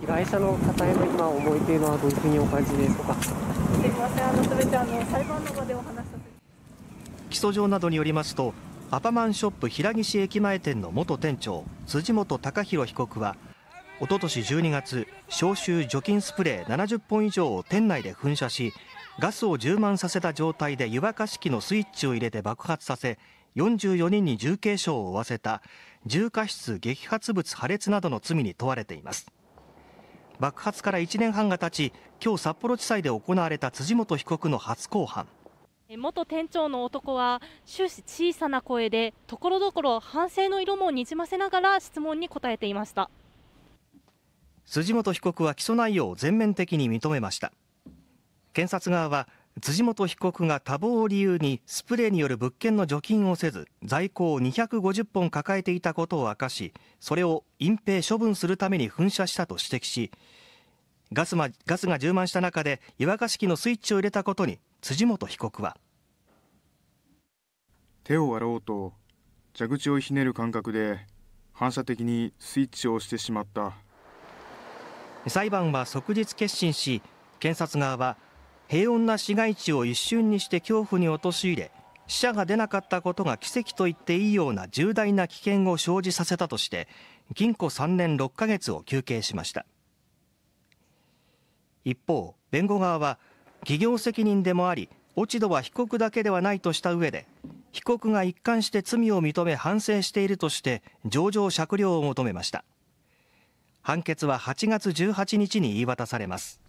被害者の方への今思いというのはどういうふうにお感じでしょうかすみませんあの全てあの裁判の場でお話しさせて起訴状などによりますとアパマンショップ平岸駅前店の元店長辻元隆弘被告はおととし12月消臭除菌スプレー70本以上を店内で噴射しガスを充満させた状態で湯沸かし器のスイッチを入れて爆発させ44人に重軽傷を負わせた重過失激発物破裂などの罪に問われています爆発から1年半が経ち今日札幌地裁で行われた辻元被告の初公判元店長の男は終始小さな声でところどころ反省の色もにじませながら質問に答えていました辻元被告は起訴内容を全面的に認めました検察側は辻元被告が多忙を理由にスプレーによる物件の除菌をせず在庫を250本抱えていたことを明かしそれを隠蔽処分するために噴射したと指摘しガスガスが充満した中で湯沸かし器のスイッチを入れたことに辻元被告は手を洗おうと蛇口をひねる感覚で反射的にスイッチを押してしまった裁判は即日結審し検察側は平穏な市街地を一瞬にして恐怖に陥れ死者が出なかったことが奇跡と言っていいような重大な危険を生じさせたとして禁錮3年6ヶ月を求刑しました一方弁護側は企業責任でもあり落ち度は被告だけではないとした上で被告が一貫して罪を認め反省しているとして情状酌量を求めました判決は8月18日に言い渡されます